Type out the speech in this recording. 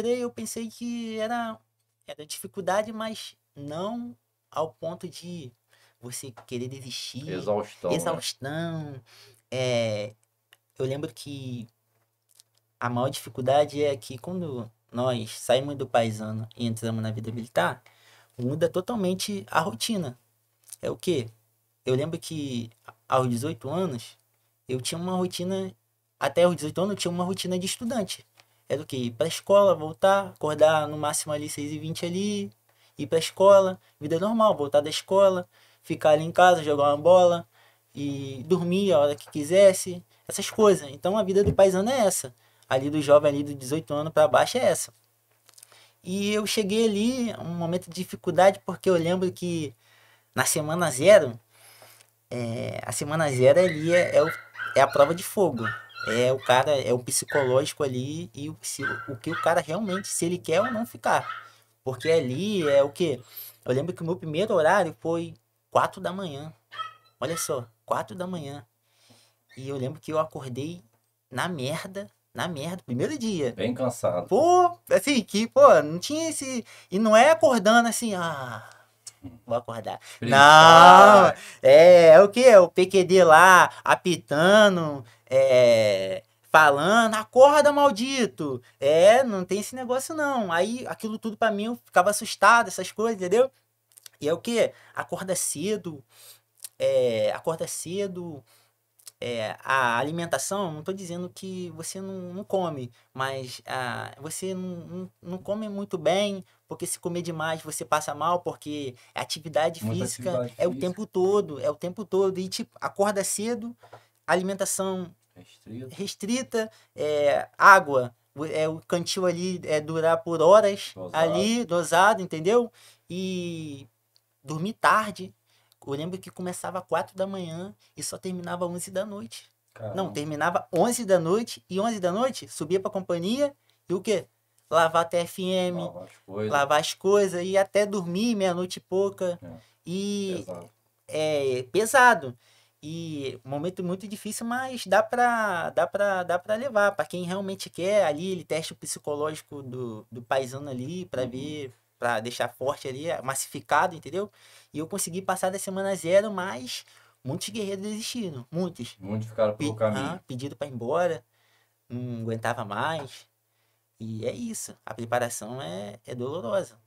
entrei, eu pensei que era, era dificuldade, mas não ao ponto de você querer desistir. Exaustão. Né? Exaustão. Né? É, eu lembro que a maior dificuldade é que quando nós saímos do paisano e entramos na vida militar, muda totalmente a rotina. É o que? Eu lembro que aos 18 anos, eu tinha uma rotina. Até os 18 anos, eu tinha uma rotina de estudante era é o quê? Ir pra escola, voltar, acordar no máximo ali 6h20 ali, ir pra escola, vida normal, voltar da escola, ficar ali em casa, jogar uma bola e dormir a hora que quisesse, essas coisas. Então a vida do paisano é essa. Ali do jovem ali de 18 anos para baixo é essa. E eu cheguei ali, um momento de dificuldade, porque eu lembro que na semana zero, é, a semana zero ali é, é, o, é a prova de fogo é o cara, é o psicológico ali e o, o que o cara realmente, se ele quer ou não ficar. Porque ali é o que? Eu lembro que o meu primeiro horário foi 4 da manhã. Olha só, 4 da manhã. E eu lembro que eu acordei na merda, na merda, primeiro dia. Bem cansado. Pô, assim, que, pô, não tinha esse. E não é acordando assim, ah, vou acordar. Não, é, é o que? É o PQD lá, apitando, é, falando, acorda, maldito. É, não tem esse negócio não. Aí aquilo tudo para mim, eu ficava assustado, essas coisas, entendeu? E é o que? Acorda cedo, é, acorda cedo, é, a alimentação, não estou dizendo que você não, não come, mas ah, você não, não, não, come muito bem, porque se comer demais você passa mal, porque a é atividade Muita física atividade é física. o tempo todo, é o tempo todo. E tipo, acorda cedo, alimentação restrita, restrita é, água, é, o cantil ali é durar por horas dosado. ali, dosado, entendeu? E dormir tarde, eu lembro que começava 4 da manhã e só terminava 11 da noite. Caramba. Não, terminava 11 da noite e 11 da noite subia pra companhia e o quê? Lavar até FM, lavar as coisas, lavar as coisas e até dormir meia-noite e pouca. É. E pesado. é pesado. E momento muito difícil, mas dá para dá pra, dá pra levar. Para quem realmente quer, ali ele testa o psicológico do, do paisano ali para uhum. ver para deixar forte ali, massificado, entendeu? E eu consegui passar da semana zero, mas muitos guerreiros desistiram, muitos. Muitos ficaram pelo Pe caminho. Ah, pedido para ir embora, não aguentava mais. E é isso, a preparação é, é dolorosa.